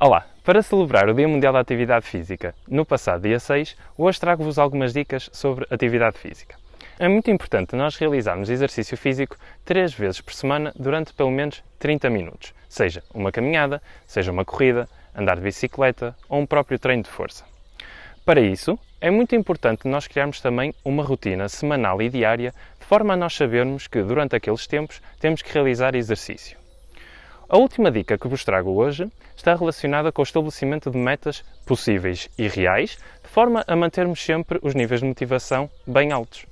Olá! Para celebrar o Dia Mundial da Atividade Física, no passado dia 6, hoje trago-vos algumas dicas sobre atividade física. É muito importante nós realizarmos exercício físico três vezes por semana durante pelo menos 30 minutos, seja uma caminhada, seja uma corrida, andar de bicicleta ou um próprio treino de força. Para isso, é muito importante nós criarmos também uma rotina semanal e diária, de forma a nós sabermos que durante aqueles tempos temos que realizar exercício. A última dica que vos trago hoje está relacionada com o estabelecimento de metas possíveis e reais, de forma a mantermos sempre os níveis de motivação bem altos.